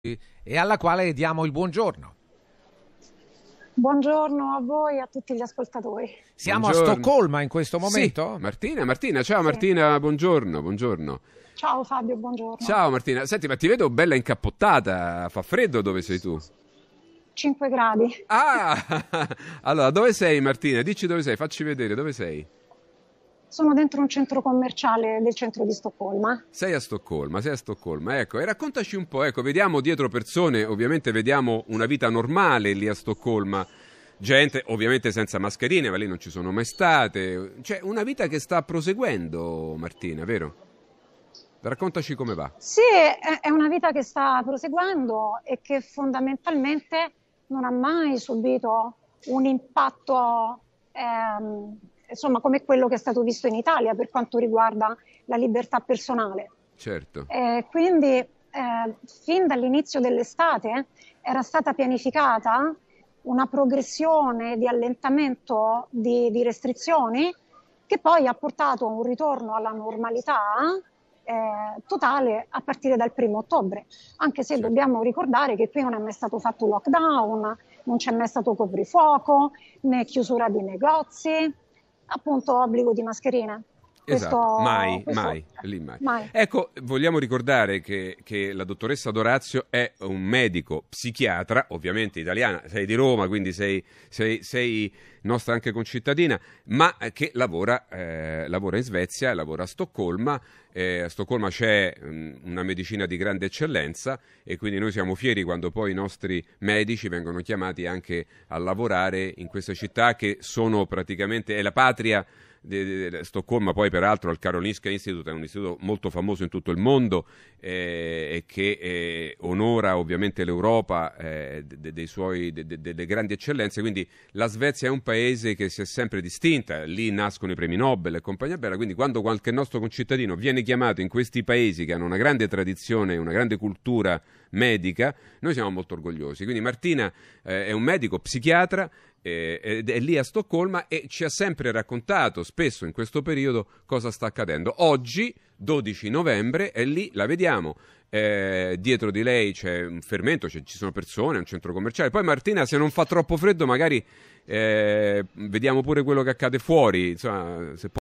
e alla quale diamo il buongiorno. Buongiorno a voi e a tutti gli ascoltatori. Siamo buongiorno. a Stoccolma in questo momento? Sì. Martina, Martina, ciao Martina, buongiorno, buongiorno. Ciao Fabio, buongiorno. Ciao Martina, senti ma ti vedo bella incappottata, fa freddo dove sei tu? 5 gradi. Ah, allora dove sei Martina? Dici dove sei, facci vedere dove sei sono dentro un centro commerciale del centro di Stoccolma. Sei a Stoccolma, sei a Stoccolma, ecco, e raccontaci un po', ecco, vediamo dietro persone, ovviamente vediamo una vita normale lì a Stoccolma, gente ovviamente senza mascherine, ma lì non ci sono mai state, cioè una vita che sta proseguendo, Martina, vero? Raccontaci come va. Sì, è una vita che sta proseguendo e che fondamentalmente non ha mai subito un impatto ehm, insomma, come quello che è stato visto in Italia per quanto riguarda la libertà personale. Certo. Eh, quindi eh, fin dall'inizio dell'estate era stata pianificata una progressione di allentamento di, di restrizioni che poi ha portato a un ritorno alla normalità eh, totale a partire dal primo ottobre, anche se certo. dobbiamo ricordare che qui non è mai stato fatto lockdown, non c'è mai stato coprifuoco, né chiusura di negozi, appunto obbligo di mascherine. Esatto, questo, mai, questo... mai, lì mai. mai. Ecco, vogliamo ricordare che, che, la dottoressa Dorazio è un medico psichiatra, ovviamente italiana, sei di Roma, quindi sei, sei, sei nostra anche concittadina, ma che lavora, eh, lavora in Svezia, lavora a Stoccolma. Eh, a Stoccolma c'è mh, mm, una medicina di grande eccellenza e quindi noi siamo fieri quando poi i nostri medici vengono chiamati anche a lavorare in questa città che sono praticamente, è la patria di, di, Stoccolma, poi peraltro al Karolinska Institute, è un istituto molto famoso in tutto il mondo eh, e che eh, onora ovviamente l'Europa eh, de, de suoi, de, delle grandi eccellenze, quindi la Svezia è un paese che si è sempre distinta, lì nascono i premi Nobel e compagnia bella, quindi quando qualche nostro concittadino viene chiamato in questi paesi che hanno una grande tradizione, una grande cultura medica, noi siamo molto orgogliosi. Quindi Martina eh, è un medico psichiatra eh, è lì a Stoccolma e ci ha sempre raccontato spesso in questo periodo cosa sta accadendo. Oggi, 12 novembre, è lì, la vediamo. Eh, dietro di lei c'è un fermento, ci sono persone, un centro commerciale. Poi Martina, se non fa troppo freddo, magari eh, vediamo pure quello che accade fuori. Insomma, se può...